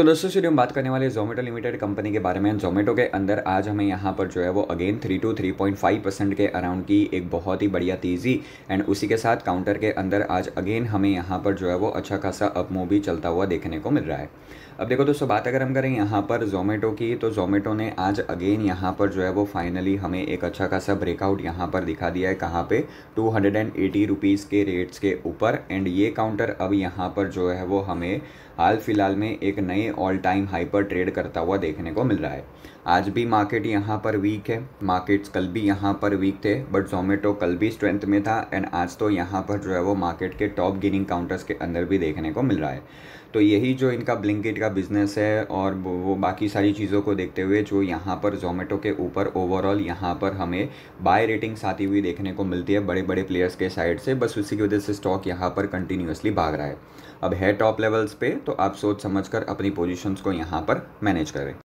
तो दोस्तों शुरू हम बात करने वाले जोमेटो लिमिटेड कंपनी के बारे में जोमेटो के अंदर आज हमें यहाँ पर जो है वो again three two three point five percent के अराउंड की एक बहुत ही बढ़िया तेज़ी एंड उसी के साथ काउंटर के अंदर आज अगेन हमें यहाँ पर जो है वो अच्छा खासा अपमो भी चलता हुआ देखने को मिल रहा है अब देखो दोस्तों बात अगर हम करें यहाँ पर जोमेटो की तो जोमेटो ने आज अगेन यहाँ पर जो है वो फाइनली हमें एक अच्छा खासा ब्रेकआउट यहाँ पर दिखा दिया है कहाँ पे two hundred and eighty rupees के रेट्स के ऊपर एंड ये काउंटर अब यहाँ पर जो है वो हमें हाल फिलहाल में एक नए में ऑल टाइम हाई पर ट्रेड करता हुआ देखने को मिल रहा है आज भी मार्केट यहाँ पर वीक है मार्केट्स कल भी यहाँ पर वीक थे बट जोमेटो कल भी स्ट्रेंथ में था एंड आज तो यहाँ पर जो है वो मार्केट के टॉप गेनिंग काउंटर्स के अंदर भी देखने को मिल रहा है तो यही जो इनका ब्लिंकिट का बिजनेस है और वो बाकी सारी चीज़ों को देखते हुए जो यहाँ पर जोमेटो के ऊपर ओवरऑल यहाँ पर हमें बाय रेटिंग्स आती हुई देखने को मिलती है बड़े बड़े प्लेयर्स के साइड से बस उसी की वजह से स्टॉक यहाँ पर कंटिन्यूसली भाग रहा है अब है टॉप लेवल्स पे तो आप सोच समझ अपनी सारी पोजीशंस को यहाँ पर मैनेज करें